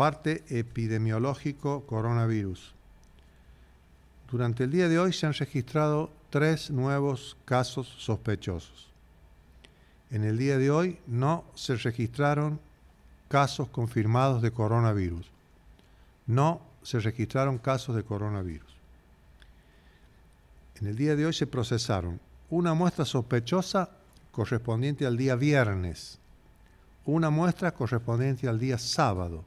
parte epidemiológico coronavirus. Durante el día de hoy se han registrado tres nuevos casos sospechosos. En el día de hoy no se registraron casos confirmados de coronavirus. No se registraron casos de coronavirus. En el día de hoy se procesaron una muestra sospechosa correspondiente al día viernes, una muestra correspondiente al día sábado,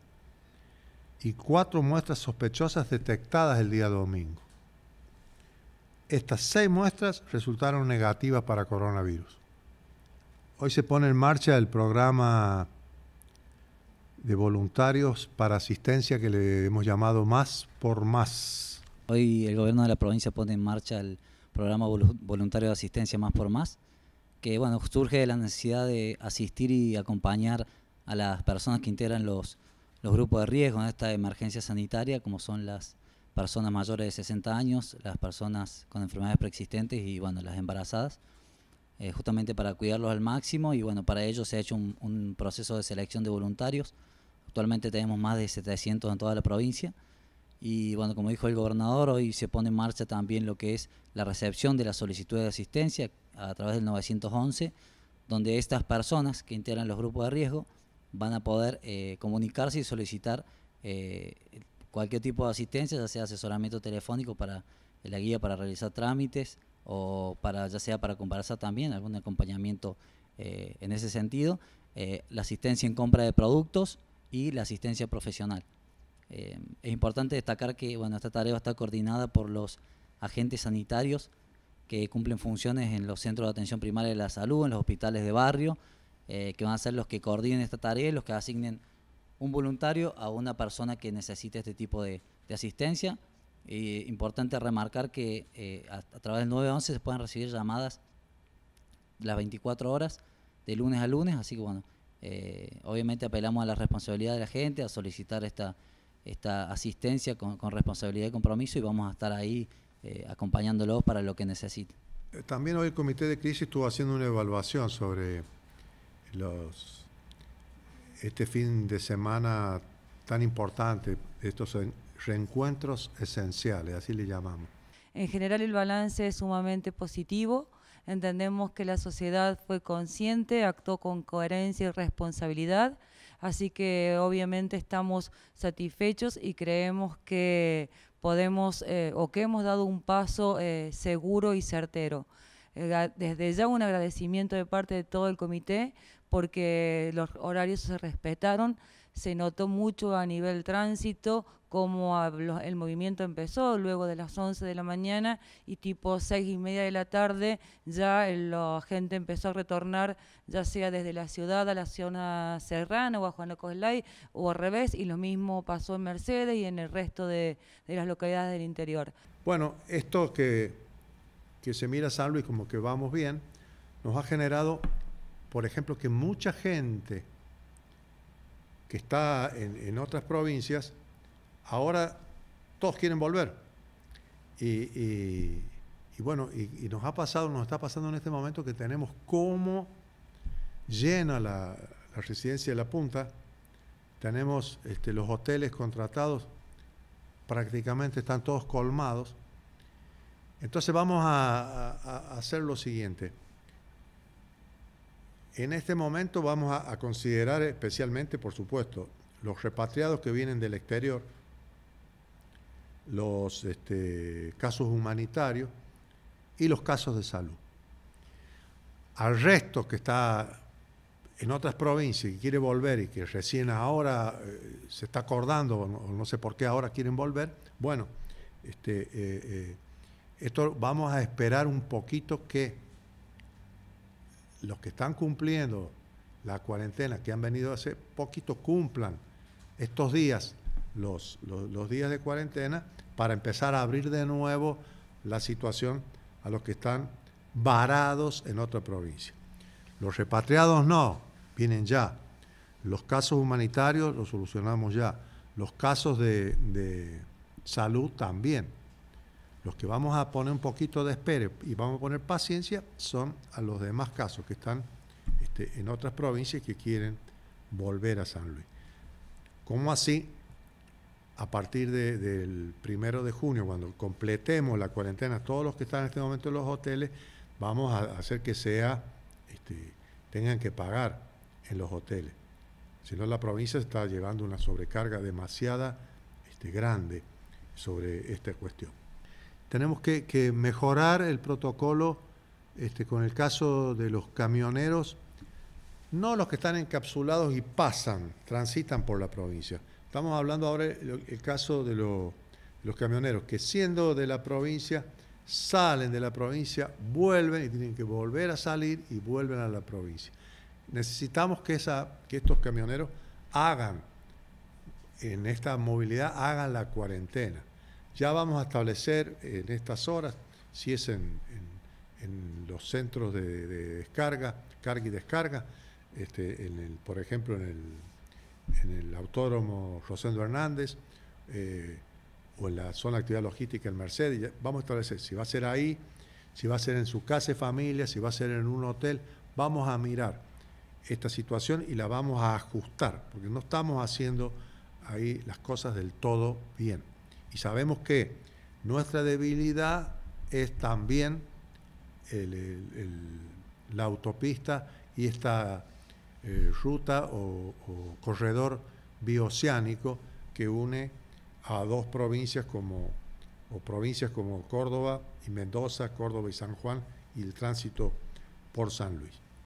y cuatro muestras sospechosas detectadas el día domingo. Estas seis muestras resultaron negativas para coronavirus. Hoy se pone en marcha el programa de voluntarios para asistencia que le hemos llamado Más por Más. Hoy el gobierno de la provincia pone en marcha el programa voluntario de asistencia Más por Más, que bueno, surge de la necesidad de asistir y acompañar a las personas que integran los los grupos de riesgo en esta emergencia sanitaria, como son las personas mayores de 60 años, las personas con enfermedades preexistentes y bueno, las embarazadas, eh, justamente para cuidarlos al máximo y bueno, para ello se ha hecho un, un, proceso de selección de voluntarios. Actualmente tenemos más de 700 en toda la provincia y bueno, como dijo el gobernador, hoy se pone en marcha también lo que es la recepción de la solicitud de asistencia a través del 911, donde estas personas que integran los grupos de riesgo, van a poder eh, comunicarse y solicitar eh, cualquier tipo de asistencia, ya sea asesoramiento telefónico para eh, la guía para realizar trámites o para ya sea para comprarse también algún acompañamiento en ese sentido, la asistencia en compra de productos y la asistencia profesional. es importante destacar que bueno, esta tarea está coordinada por los agentes sanitarios que cumplen funciones en los centros de atención primaria de la salud, en los hospitales de barrio, eh, que van a ser los que coordinen esta tarea los que asignen un voluntario a una persona que necesite este tipo de, asistencia. importante remarcar que eh, a, través del 911 se pueden recibir llamadas las 24 horas, de lunes a lunes, así que bueno, eh, obviamente apelamos a la responsabilidad de la gente, a solicitar esta, esta asistencia con, responsabilidad y compromiso y vamos a estar ahí acompañándolos para lo que necesiten. También hoy el Comité de Crisis estuvo haciendo una evaluación sobre los, este fin de semana tan importante, estos reencuentros esenciales, así le llamamos. En general el balance es sumamente positivo. Entendemos que la sociedad fue consciente, actuó con coherencia y responsabilidad, así que obviamente estamos satisfechos y creemos que podemos eh, o que hemos dado un paso eh, seguro y certero. Eh, desde ya un agradecimiento de parte de todo el comité porque los horarios se respetaron, se notó mucho a nivel tránsito cómo el movimiento empezó luego de las 11 de la mañana y tipo 6 y media de la tarde ya la gente empezó a retornar ya sea desde la ciudad a la zona serrana o a Juan Ocoslay o al revés y lo mismo pasó en Mercedes y en el resto de, las localidades del interior. Bueno, esto que que se mira a San Luis como que vamos bien, nos ha generado, por ejemplo, que mucha gente que está en, otras provincias, ahora todos quieren volver. Y, bueno, y, nos ha pasado, nos está pasando en este momento que tenemos cómo llena la, la residencia de la punta, tenemos este, los hoteles contratados, prácticamente están todos colmados entonces vamos a, hacer lo siguiente. En este momento vamos a, considerar especialmente, por supuesto, los repatriados que vienen del exterior, los este, casos humanitarios y los casos de salud. Al resto que está en otras provincias y quiere volver y que recién ahora eh, se está acordando, o no, sé por qué ahora quieren volver, bueno, este, eh, eh, esto vamos a esperar un poquito que los que están cumpliendo la cuarentena, que han venido hace poquito, cumplan estos días, los, días de cuarentena, para empezar a abrir de nuevo la situación a los que están varados en otra provincia. Los repatriados no, vienen ya. Los casos humanitarios los solucionamos ya. Los casos de salud también. Los que vamos a poner un poquito de espere y vamos a poner paciencia son a los demás casos que están este, en otras provincias que quieren volver a San Luis. ¿Cómo así? A partir del primero de junio, cuando completemos la cuarentena, todos los que están en este momento en los hoteles, vamos a hacer que sea, este, tengan que pagar en los hoteles. Si no, la provincia está llevando una sobrecarga demasiada este, grande sobre esta cuestión tenemos que, mejorar el protocolo este, con el caso de los camioneros, no los que están encapsulados y pasan, transitan por la provincia. Estamos hablando ahora el, caso de los camioneros que siendo de la provincia, salen de la provincia, vuelven y tienen que volver a salir y vuelven a la provincia. Necesitamos que, esa, que estos camioneros hagan, en esta movilidad, hagan la cuarentena. Ya vamos a establecer en estas horas, si es en, los centros de, descarga, carga y descarga, este, por ejemplo en el, autódromo Rosendo Hernández eh, o en la zona de actividad logística en Mercedes, vamos a establecer si va a ser ahí, si va a ser en su casa de familia, si va a ser en un hotel, vamos a mirar esta situación y la vamos a ajustar, porque no estamos haciendo ahí las cosas del todo bien. Y sabemos que nuestra debilidad es también la autopista y esta eh, ruta o, corredor bioceánico que une a dos provincias como, o provincias como Córdoba y Mendoza, Córdoba y San Juan y el tránsito por San Luis.